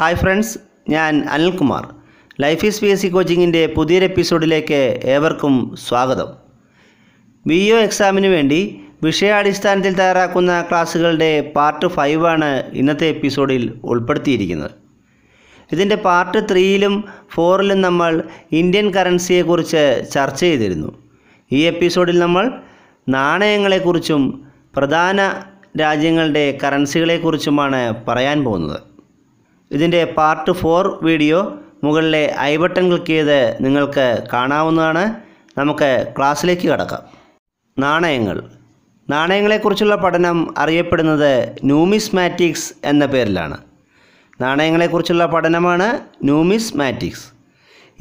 hi friends ഞാൻ Anilkumar life is P S C കോച്ചിങ്ങിൻ്റെ പുതിയൊരു എപ്പിസോഡിലേക്ക് ഏവർക്കും സ്വാഗതം വി ഒ എക്സാമിന് വേണ്ടി വിഷയാടിസ്ഥാനത്തിൽ തയ്യാറാക്കുന്ന ക്ലാസ്സുകളുടെ പാർട്ട് ഫൈവ് ആണ് ഇന്നത്തെ എപ്പിസോഡിൽ ഉൾപ്പെടുത്തിയിരിക്കുന്നത് ഇതിൻ്റെ പാർട്ട് ത്രീയിലും ഫോറിലും നമ്മൾ ഇന്ത്യൻ കറൻസിയെക്കുറിച്ച് ചർച്ച ചെയ്തിരുന്നു ഈ എപ്പിസോഡിൽ നമ്മൾ നാണയങ്ങളെക്കുറിച്ചും പ്രധാന രാജ്യങ്ങളുടെ കറൻസികളെക്കുറിച്ചുമാണ് പറയാൻ പോകുന്നത് ഇതിൻ്റെ പാർട്ട് ഫോർ വീഡിയോ മുകളിലെ ഐ ബട്ടൺ ക്ലിക്ക് ചെയ്ത് നിങ്ങൾക്ക് കാണാവുന്നതാണ് നമുക്ക് ക്ലാസ്സിലേക്ക് കടക്കാം നാണയങ്ങൾ നാണയങ്ങളെക്കുറിച്ചുള്ള പഠനം അറിയപ്പെടുന്നത് ന്യൂമിസ്മാറ്റിക്സ് എന്ന പേരിലാണ് നാണയങ്ങളെക്കുറിച്ചുള്ള പഠനമാണ് ന്യൂമിസ്മാറ്റിക്സ്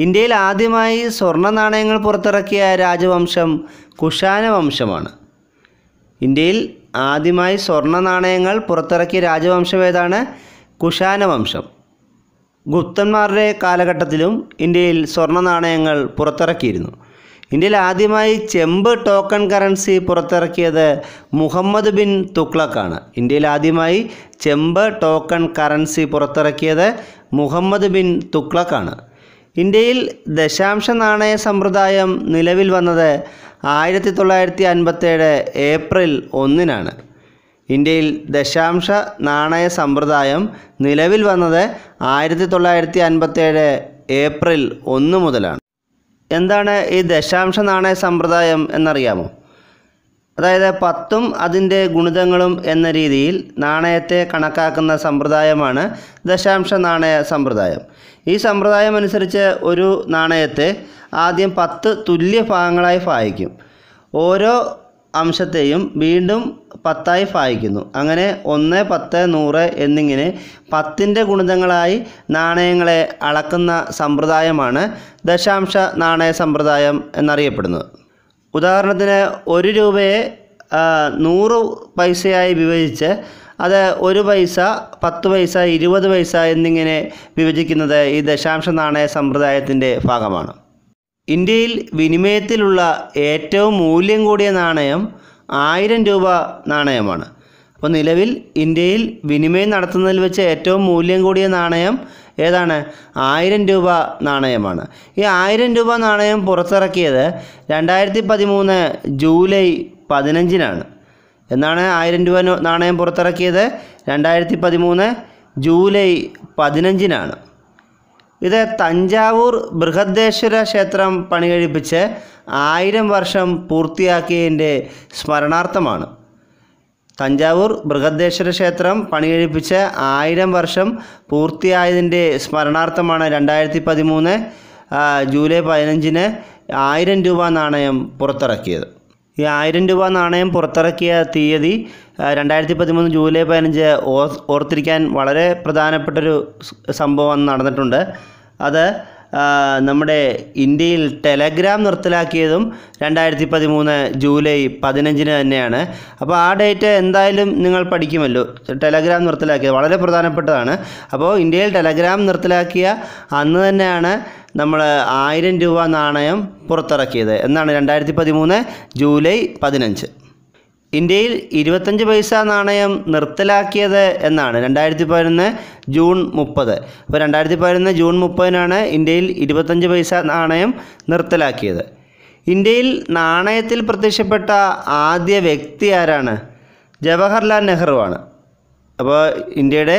ഇന്ത്യയിൽ ആദ്യമായി സ്വർണ്ണ നാണയങ്ങൾ പുറത്തിറക്കിയ രാജവംശം കുഷാന വംശമാണ് ഇന്ത്യയിൽ ആദ്യമായി സ്വർണ്ണ നാണയങ്ങൾ പുറത്തിറക്കിയ രാജവംശം ഏതാണ് വംശം ഗുപ്തന്മാരുടെ കാലഘട്ടത്തിലും ഇന്ത്യയിൽ സ്വർണ്ണ നാണയങ്ങൾ പുറത്തിറക്കിയിരുന്നു ഇന്ത്യയിൽ ആദ്യമായി ചെമ്പ് ടോക്കൺ കറൻസി പുറത്തിറക്കിയത് മുഹമ്മദ് ബിൻ തുക്ലക്കാണ് ഇന്ത്യയിൽ ആദ്യമായി ചെമ്പ് ടോക്കൺ കറൻസി പുറത്തിറക്കിയത് മുഹമ്മദ് ബിൻ തുക്ലക്കാണ് ഇന്ത്യയിൽ ദശാംശ നാണയ സമ്പ്രദായം നിലവിൽ വന്നത് ആയിരത്തി തൊള്ളായിരത്തി അൻപത്തേഴ് ഏപ്രിൽ ഒന്നിനാണ് ഇന്ത്യയിൽ ദശാംശ നാണയ സമ്പ്രദായം നിലവിൽ വന്നത് ആയിരത്തി തൊള്ളായിരത്തി അൻപത്തേഴ് ഏപ്രിൽ ഒന്ന് മുതലാണ് എന്താണ് ഈ ദശാംശ നാണയ സമ്പ്രദായം എന്നറിയാമോ അതായത് പത്തും അതിൻ്റെ ഗുണിതങ്ങളും എന്ന രീതിയിൽ നാണയത്തെ കണക്കാക്കുന്ന സമ്പ്രദായമാണ് ദശാംശ നാണയ സമ്പ്രദായം ഈ സമ്പ്രദായം അനുസരിച്ച് ഒരു നാണയത്തെ ആദ്യം പത്ത് തുല്യ ഭാഗങ്ങളായി ഭാഗിക്കും ഓരോ അംശത്തെയും വീണ്ടും പത്തായി ഭാഗിക്കുന്നു അങ്ങനെ ഒന്ന് പത്ത് നൂറ് എന്നിങ്ങനെ പത്തിൻ്റെ ഗുണിതങ്ങളായി നാണയങ്ങളെ അളക്കുന്ന സമ്പ്രദായമാണ് ദശാംശ നാണയ സമ്പ്രദായം എന്നറിയപ്പെടുന്നത് ഉദാഹരണത്തിന് ഒരു രൂപയെ നൂറ് പൈസയായി വിഭജിച്ച് അത് ഒരു പൈസ പത്ത് പൈസ ഇരുപത് പൈസ എന്നിങ്ങനെ വിഭജിക്കുന്നത് ഈ ദശാംശ നാണയ സമ്പ്രദായത്തിൻ്റെ ഭാഗമാണ് ഇന്ത്യയിൽ വിനിമയത്തിലുള്ള ഏറ്റവും മൂല്യം കൂടിയ നാണയം ആയിരം രൂപ നാണയമാണ് അപ്പോൾ നിലവിൽ ഇന്ത്യയിൽ വിനിമയം നടത്തുന്നതിൽ വെച്ച് ഏറ്റവും മൂല്യം കൂടിയ നാണയം ഏതാണ് ആയിരം രൂപ നാണയമാണ് ഈ ആയിരം രൂപ നാണയം പുറത്തിറക്കിയത് രണ്ടായിരത്തി പതിമൂന്ന് ജൂലൈ പതിനഞ്ചിനാണ് എന്നാണ് ആയിരം രൂപ നാണയം പുറത്തിറക്കിയത് രണ്ടായിരത്തി പതിമൂന്ന് ജൂലൈ പതിനഞ്ചിനാണ് ഇത് തഞ്ചാവൂർ ബൃഹദേശ്വര ക്ഷേത്രം പണികഴിപ്പിച്ച് ആയിരം വർഷം പൂർത്തിയാക്കിയതിൻ്റെ സ്മരണാർത്ഥമാണ് തഞ്ചാവൂർ ബൃഹദേശ്വര ക്ഷേത്രം പണികഴിപ്പിച്ച് ആയിരം വർഷം പൂർത്തിയായതിൻ്റെ സ്മരണാർത്ഥമാണ് രണ്ടായിരത്തി പതിമൂന്ന് ജൂലൈ പതിനഞ്ചിന് ആയിരം രൂപ നാണയം പുറത്തിറക്കിയത് ഈ ആയിരം രൂപ നാണയം പുറത്തിറക്കിയ തീയതി രണ്ടായിരത്തി പതിമൂന്ന് ജൂലൈ പതിനഞ്ച് ഓർത്തിരിക്കാൻ വളരെ പ്രധാനപ്പെട്ടൊരു സംഭവം നടന്നിട്ടുണ്ട് അത് നമ്മുടെ ഇന്ത്യയിൽ ടെലഗ്രാം നിർത്തലാക്കിയതും രണ്ടായിരത്തി പതിമൂന്ന് ജൂലൈ പതിനഞ്ചിന് തന്നെയാണ് അപ്പോൾ ആ ഡേറ്റ് എന്തായാലും നിങ്ങൾ പഠിക്കുമല്ലോ ടെലഗ്രാം നിർത്തലാക്കിയത് വളരെ പ്രധാനപ്പെട്ടതാണ് അപ്പോൾ ഇന്ത്യയിൽ ടെലഗ്രാം നിർത്തലാക്കിയ അന്ന് തന്നെയാണ് നമ്മൾ ആയിരം രൂപ നാണയം പുറത്തിറക്കിയത് എന്നാണ് രണ്ടായിരത്തി പതിമൂന്ന് ജൂലൈ പതിനഞ്ച് ഇന്ത്യയിൽ ഇരുപത്തഞ്ച് പൈസ നാണയം നിർത്തലാക്കിയത് എന്നാണ് രണ്ടായിരത്തി പതിനൊന്ന് ജൂൺ മുപ്പത് അപ്പോൾ രണ്ടായിരത്തി പതിനൊന്ന് ജൂൺ മുപ്പതിനാണ് ഇന്ത്യയിൽ ഇരുപത്തഞ്ച് പൈസ നാണയം നിർത്തലാക്കിയത് ഇന്ത്യയിൽ നാണയത്തിൽ പ്രത്യക്ഷപ്പെട്ട ആദ്യ വ്യക്തി ആരാണ് ജവഹർലാൽ നെഹ്റുവാണ് അപ്പോൾ ഇന്ത്യയുടെ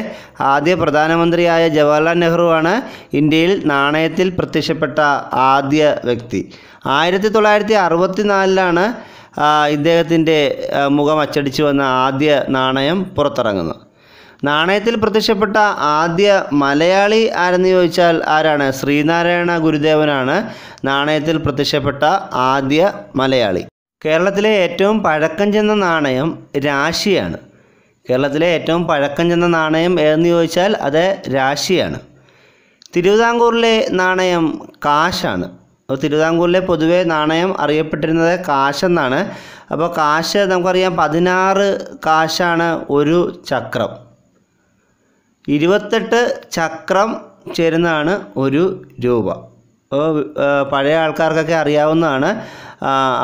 ആദ്യ പ്രധാനമന്ത്രിയായ ജവഹർലാൽ നെഹ്റു ആണ് ഇന്ത്യയിൽ നാണയത്തിൽ പ്രത്യക്ഷപ്പെട്ട ആദ്യ വ്യക്തി ആയിരത്തി തൊള്ളായിരത്തി അറുപത്തി നാലിലാണ് ഇദ്ദേഹത്തിൻ്റെ മുഖം അച്ചടിച്ചു വന്ന ആദ്യ നാണയം പുറത്തിറങ്ങുന്നത് നാണയത്തിൽ പ്രത്യക്ഷപ്പെട്ട ആദ്യ മലയാളി ആരെന്ന് ചോദിച്ചാൽ ആരാണ് ശ്രീനാരായണ ഗുരുദേവനാണ് നാണയത്തിൽ പ്രത്യക്ഷപ്പെട്ട ആദ്യ മലയാളി കേരളത്തിലെ ഏറ്റവും പഴക്കം ചെന്ന നാണയം രാശിയാണ് കേരളത്തിലെ ഏറ്റവും പഴക്കം ചെന്ന നാണയം ഏതെന്ന് ചോദിച്ചാൽ അത് രാശിയാണ് തിരുവിതാംകൂറിലെ നാണയം കാശാണ് അപ്പോൾ തിരുവിതാംകൂറിലെ പൊതുവെ നാണയം അറിയപ്പെട്ടിരുന്നത് കാശെന്നാണ് അപ്പോൾ കാശ് നമുക്കറിയാം പതിനാറ് കാശാണ് ഒരു ചക്രം ഇരുപത്തെട്ട് ചക്രം ചേരുന്നതാണ് ഒരു രൂപ അപ്പോൾ പഴയ ആൾക്കാർക്കൊക്കെ അറിയാവുന്നതാണ്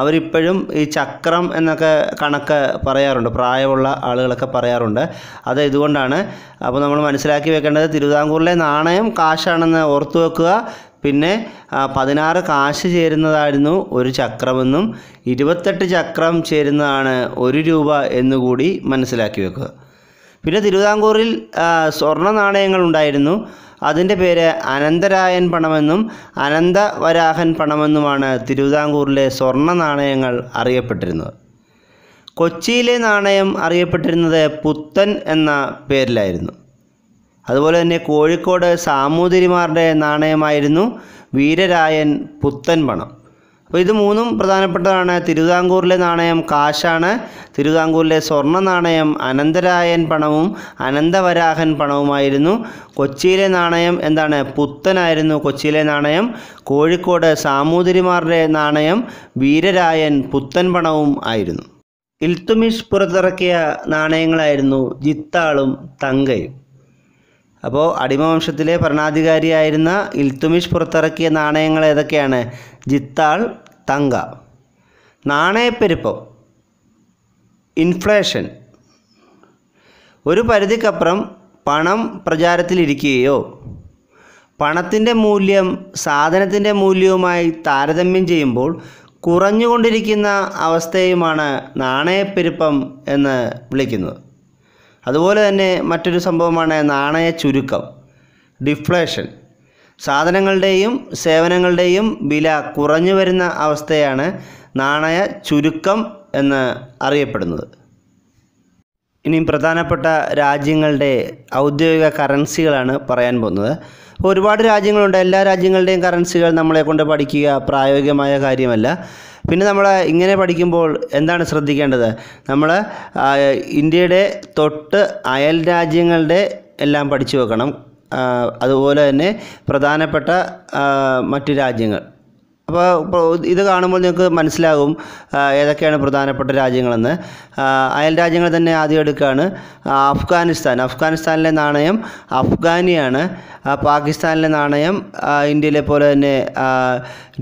അവരിപ്പോഴും ഈ ചക്രം എന്നൊക്കെ കണക്ക് പറയാറുണ്ട് പ്രായമുള്ള ആളുകളൊക്കെ പറയാറുണ്ട് അത് ഇതുകൊണ്ടാണ് അപ്പോൾ നമ്മൾ മനസ്സിലാക്കി വെക്കേണ്ടത് തിരുവിതാംകൂറിലെ നാണയം കാശാണെന്ന് ഓർത്തു വെക്കുക പിന്നെ പതിനാറ് കാശ് ചേരുന്നതായിരുന്നു ഒരു ചക്രമെന്നും ഇരുപത്തെട്ട് ചക്രം ചേരുന്നതാണ് ഒരു രൂപ എന്നുകൂടി മനസ്സിലാക്കി വെക്കുക പിന്നെ തിരുവിതാംകൂറിൽ സ്വർണ്ണ നാണയങ്ങൾ ഉണ്ടായിരുന്നു അതിൻ്റെ പേര് അനന്തരായൻ പണമെന്നും അനന്തവരാഹൻ പണമെന്നുമാണ് തിരുവിതാംകൂറിലെ സ്വർണ്ണ നാണയങ്ങൾ അറിയപ്പെട്ടിരുന്നത് കൊച്ചിയിലെ നാണയം അറിയപ്പെട്ടിരുന്നത് പുത്തൻ എന്ന പേരിലായിരുന്നു അതുപോലെ തന്നെ കോഴിക്കോട് സാമൂതിരിമാരുടെ നാണയമായിരുന്നു വീരരായൻ പുത്തൻ പണം അപ്പോൾ ഇത് മൂന്നും പ്രധാനപ്പെട്ടതാണ് തിരുവിതാംകൂറിലെ നാണയം കാശാണ് തിരുവിതാംകൂറിലെ സ്വർണ്ണ നാണയം അനന്തരായൻ പണവും അനന്തവരാഹൻ പണവുമായിരുന്നു കൊച്ചിയിലെ നാണയം എന്താണ് പുത്തനായിരുന്നു കൊച്ചിയിലെ നാണയം കോഴിക്കോട് സാമൂതിരിമാരുടെ നാണയം വീരരായൻ പുത്തൻ പണവും ആയിരുന്നു ഇൽത്തുമിഷ് പുറത്തിറക്കിയ നാണയങ്ങളായിരുന്നു ജിത്താളും തങ്കയും അപ്പോൾ അടിമവംശത്തിലെ ഭരണാധികാരിയായിരുന്ന ഇൽത്തുമിഷ് പുറത്തിറക്കിയ നാണയങ്ങൾ ഏതൊക്കെയാണ് ജിത്താൾ തങ്ക നാണയപ്പെരുപ്പം ഇൻഫ്ലേഷൻ ഒരു പരിധിക്കപ്പുറം പണം പ്രചാരത്തിലിരിക്കുകയോ പണത്തിൻ്റെ മൂല്യം സാധനത്തിൻ്റെ മൂല്യവുമായി താരതമ്യം ചെയ്യുമ്പോൾ കുറഞ്ഞുകൊണ്ടിരിക്കുന്ന അവസ്ഥയുമാണ് നാണയപ്പെരുപ്പം എന്ന് വിളിക്കുന്നത് അതുപോലെ തന്നെ മറ്റൊരു സംഭവമാണ് നാണയ ചുരുക്കം ഡിഫ്ലേഷൻ സാധനങ്ങളുടെയും സേവനങ്ങളുടെയും വില കുറഞ്ഞു വരുന്ന അവസ്ഥയാണ് നാണയ ചുരുക്കം എന്ന് അറിയപ്പെടുന്നത് ഇനിയും പ്രധാനപ്പെട്ട രാജ്യങ്ങളുടെ ഔദ്യോഗിക കറൻസികളാണ് പറയാൻ പോകുന്നത് ഒരുപാട് രാജ്യങ്ങളുണ്ട് എല്ലാ രാജ്യങ്ങളുടെയും കറൻസികൾ നമ്മളെ കൊണ്ട് പഠിക്കുക പ്രായോഗികമായ കാര്യമല്ല പിന്നെ നമ്മൾ ഇങ്ങനെ പഠിക്കുമ്പോൾ എന്താണ് ശ്രദ്ധിക്കേണ്ടത് നമ്മൾ ഇന്ത്യയുടെ തൊട്ട് അയൽ രാജ്യങ്ങളുടെ എല്ലാം പഠിച്ചു വെക്കണം അതുപോലെ തന്നെ പ്രധാനപ്പെട്ട മറ്റു രാജ്യങ്ങൾ അപ്പോൾ ഇത് കാണുമ്പോൾ നിങ്ങൾക്ക് മനസ്സിലാകും ഏതൊക്കെയാണ് പ്രധാനപ്പെട്ട രാജ്യങ്ങളെന്ന് അയൽ രാജ്യങ്ങൾ തന്നെ ആദ്യം എടുക്കുകയാണ് അഫ്ഗാനിസ്ഥാൻ അഫ്ഗാനിസ്ഥാനിലെ നാണയം അഫ്ഗാനിയാണ് പാകിസ്ഥാനിലെ നാണയം ഇന്ത്യയിലെ പോലെ തന്നെ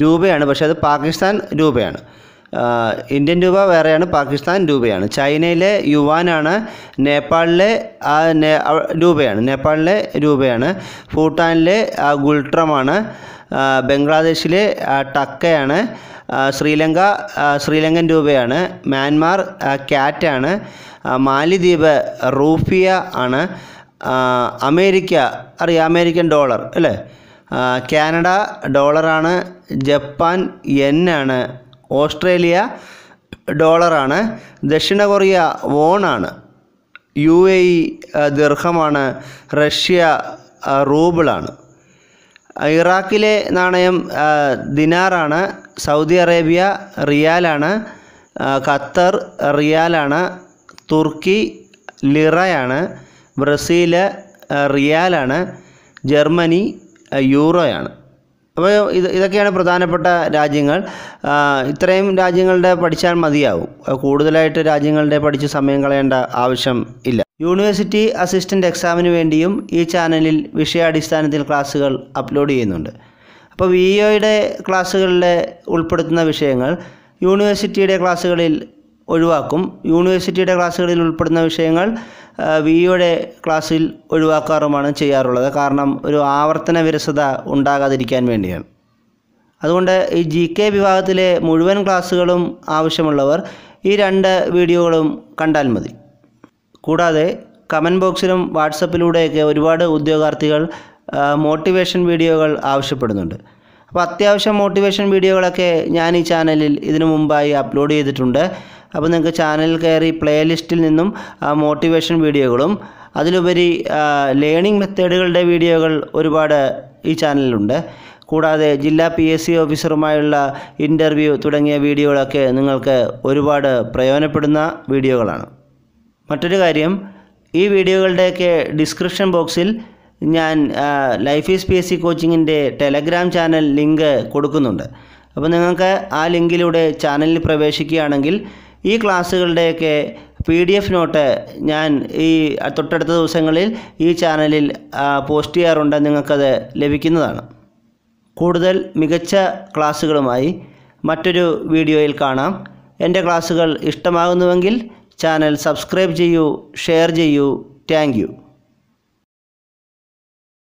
രൂപയാണ് പക്ഷേ അത് പാകിസ്ഥാൻ രൂപയാണ് ഇന്ത്യൻ രൂപ വേറെയാണ് പാകിസ്ഥാൻ രൂപയാണ് ചൈനയിലെ യുവാനാണ് നേപ്പാളിലെ രൂപയാണ് നേപ്പാളിലെ രൂപയാണ് ഭൂട്ടാനിലെ ഗുൾട്രമാണ് ബംഗ്ലാദേശിലെ ടക്കയാണ് ശ്രീലങ്ക ശ്രീലങ്കൻ രൂപയാണ് മ്യാൻമാർ ക്യാറ്റാണ് മാലിദ്വീപ് റൂഫിയ ആണ് അമേരിക്ക അറിയ അമേരിക്കൻ ഡോളർ അല്ലേ കാനഡ ഡോളറാണ് ജപ്പാൻ എൻ ആണ് ഓസ്ട്രേലിയ ഡോളറാണ് ദക്ഷിണ കൊറിയ വോണാണ് യു എ ഇ ദീർഘമാണ് റഷ്യ റൂബിളാണ് ഇറാഖിലെ നാണയം ദിനാറാണ് സൗദി അറേബ്യ റിയാലാണ് ഖത്തർ റിയാലാണ് തുർക്കി ലിറയാണ് ബ്രസീൽ റിയാലാണ് ജർമ്മനി യൂറോയാണ് അപ്പോൾ ഇത് ഇതൊക്കെയാണ് പ്രധാനപ്പെട്ട രാജ്യങ്ങൾ ഇത്രയും രാജ്യങ്ങളുടെ പഠിച്ചാൽ മതിയാവും കൂടുതലായിട്ട് രാജ്യങ്ങളുടെ പഠിച്ച് സമയം കളയേണ്ട ആവശ്യം ഇല്ല യൂണിവേഴ്സിറ്റി അസിസ്റ്റൻ്റ് എക്സാമിന് വേണ്ടിയും ഈ ചാനലിൽ വിഷയാടിസ്ഥാനത്തിൽ ക്ലാസ്സുകൾ അപ്ലോഡ് ചെയ്യുന്നുണ്ട് അപ്പോൾ വി ഒയുടെ ക്ലാസ്സുകളിലെ ഉൾപ്പെടുത്തുന്ന വിഷയങ്ങൾ യൂണിവേഴ്സിറ്റിയുടെ ക്ലാസ്സുകളിൽ ഒഴിവാക്കും യൂണിവേഴ്സിറ്റിയുടെ ക്ലാസ്സുകളിൽ ഉൾപ്പെടുന്ന വിഷയങ്ങൾ വിയുടെ ക്ലാസ്സിൽ ഒഴിവാക്കാറുമാണ് ചെയ്യാറുള്ളത് കാരണം ഒരു ആവർത്തന വിരസത ഉണ്ടാകാതിരിക്കാൻ വേണ്ടിയാണ് അതുകൊണ്ട് ഈ ജി കെ വിഭാഗത്തിലെ മുഴുവൻ ക്ലാസ്സുകളും ആവശ്യമുള്ളവർ ഈ രണ്ട് വീഡിയോകളും കണ്ടാൽ മതി കൂടാതെ കമൻറ്റ് ബോക്സിലും വാട്സപ്പിലൂടെയൊക്കെ ഒരുപാട് ഉദ്യോഗാർത്ഥികൾ മോട്ടിവേഷൻ വീഡിയോകൾ ആവശ്യപ്പെടുന്നുണ്ട് അപ്പോൾ അത്യാവശ്യം മോട്ടിവേഷൻ വീഡിയോകളൊക്കെ ഞാൻ ഈ ചാനലിൽ ഇതിനു മുമ്പായി അപ്ലോഡ് ചെയ്തിട്ടുണ്ട് അപ്പോൾ നിങ്ങൾക്ക് ചാനലിൽ കയറി പ്ലേലിസ്റ്റിൽ നിന്നും മോട്ടിവേഷൻ വീഡിയോകളും അതിലുപരി ലേണിംഗ് മെത്തേഡുകളുടെ വീഡിയോകൾ ഒരുപാട് ഈ ചാനലിലുണ്ട് കൂടാതെ ജില്ലാ പി എസ് സി ഓഫീസറുമായുള്ള ഇൻ്റർവ്യൂ തുടങ്ങിയ വീഡിയോകളൊക്കെ നിങ്ങൾക്ക് ഒരുപാട് പ്രയോജനപ്പെടുന്ന വീഡിയോകളാണ് മറ്റൊരു കാര്യം ഈ വീഡിയോകളുടെയൊക്കെ ഡിസ്ക്രിപ്ഷൻ ബോക്സിൽ ഞാൻ life is P S C കോച്ചിങ്ങിൻ്റെ ടെലഗ്രാം ചാനൽ ലിങ്ക് കൊടുക്കുന്നുണ്ട് അപ്പോൾ നിങ്ങൾക്ക് ആ ലിങ്കിലൂടെ ചാനലിൽ പ്രവേശിക്കുകയാണെങ്കിൽ ഈ ക്ലാസ്സുകളുടെയൊക്കെ പി ഡി എഫ് നോട്ട് ഞാൻ ഈ തൊട്ടടുത്ത ദിവസങ്ങളിൽ ഈ ചാനലിൽ പോസ്റ്റ് ചെയ്യാറുണ്ട് നിങ്ങൾക്കത് ലഭിക്കുന്നതാണ് കൂടുതൽ മികച്ച ക്ലാസ്സുകളുമായി മറ്റൊരു വീഡിയോയിൽ കാണാം എൻ്റെ ക്ലാസ്സുകൾ ഇഷ്ടമാകുന്നുവെങ്കിൽ ചാനൽ സബ്സ്ക്രൈബ് ചെയ്യൂ ഷെയർ ചെയ്യൂ താങ്ക്